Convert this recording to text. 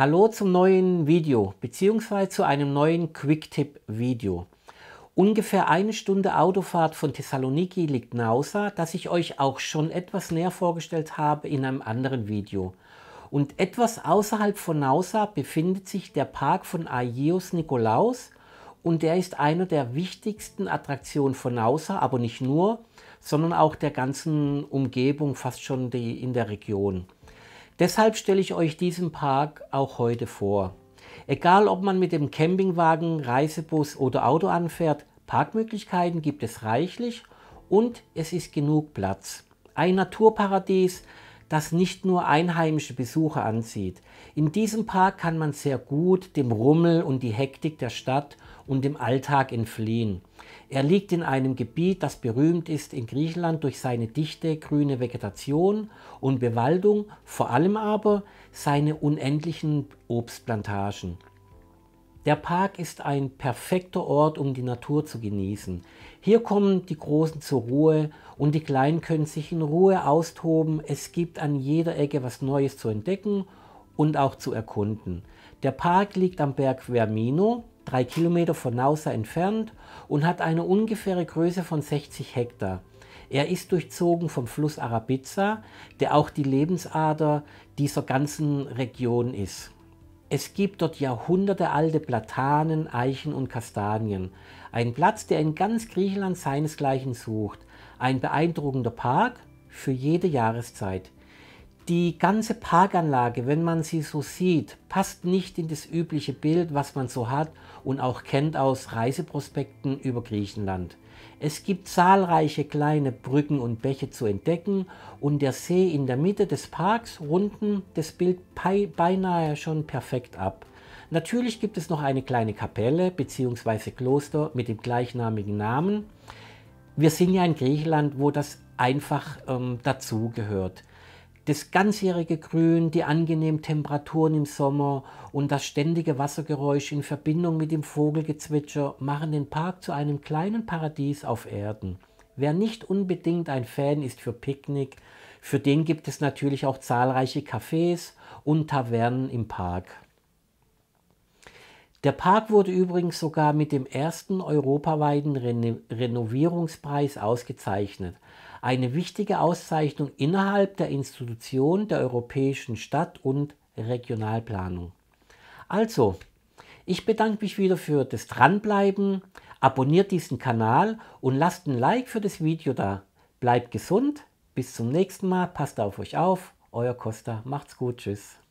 Hallo zum neuen Video bzw. zu einem neuen quick Quicktip-Video. Ungefähr eine Stunde Autofahrt von Thessaloniki liegt Nausa, das ich euch auch schon etwas näher vorgestellt habe in einem anderen Video. Und etwas außerhalb von Nausa befindet sich der Park von Agios Nikolaus und der ist eine der wichtigsten Attraktionen von Nausa, aber nicht nur, sondern auch der ganzen Umgebung, fast schon die in der Region. Deshalb stelle ich euch diesen Park auch heute vor. Egal ob man mit dem Campingwagen, Reisebus oder Auto anfährt, Parkmöglichkeiten gibt es reichlich und es ist genug Platz. Ein Naturparadies, das nicht nur einheimische Besucher anzieht. In diesem Park kann man sehr gut dem Rummel und die Hektik der Stadt und dem Alltag entfliehen. Er liegt in einem Gebiet, das berühmt ist in Griechenland durch seine dichte grüne Vegetation und Bewaldung, vor allem aber seine unendlichen Obstplantagen. Der Park ist ein perfekter Ort, um die Natur zu genießen. Hier kommen die Großen zur Ruhe und die Kleinen können sich in Ruhe austoben. Es gibt an jeder Ecke was Neues zu entdecken und auch zu erkunden. Der Park liegt am Berg Vermino, drei Kilometer von Nausa entfernt und hat eine ungefähre Größe von 60 Hektar. Er ist durchzogen vom Fluss Arabiza, der auch die Lebensader dieser ganzen Region ist. Es gibt dort jahrhundertealte Platanen, Eichen und Kastanien. Ein Platz, der in ganz Griechenland seinesgleichen sucht. Ein beeindruckender Park für jede Jahreszeit. Die ganze Parkanlage, wenn man sie so sieht, passt nicht in das übliche Bild, was man so hat und auch kennt aus Reiseprospekten über Griechenland. Es gibt zahlreiche kleine Brücken und Bäche zu entdecken und der See in der Mitte des Parks runden das Bild beinahe schon perfekt ab. Natürlich gibt es noch eine kleine Kapelle bzw. Kloster mit dem gleichnamigen Namen. Wir sind ja in Griechenland, wo das einfach ähm, dazugehört das ganzjährige Grün, die angenehmen Temperaturen im Sommer und das ständige Wassergeräusch in Verbindung mit dem Vogelgezwitscher machen den Park zu einem kleinen Paradies auf Erden. Wer nicht unbedingt ein Fan ist für Picknick, für den gibt es natürlich auch zahlreiche Cafés und Tavernen im Park. Der Park wurde übrigens sogar mit dem ersten europaweiten Reno Renovierungspreis ausgezeichnet, eine wichtige Auszeichnung innerhalb der Institution der europäischen Stadt- und Regionalplanung. Also, ich bedanke mich wieder für das Dranbleiben, abonniert diesen Kanal und lasst ein Like für das Video da. Bleibt gesund, bis zum nächsten Mal, passt auf euch auf, euer Costa, macht's gut, tschüss.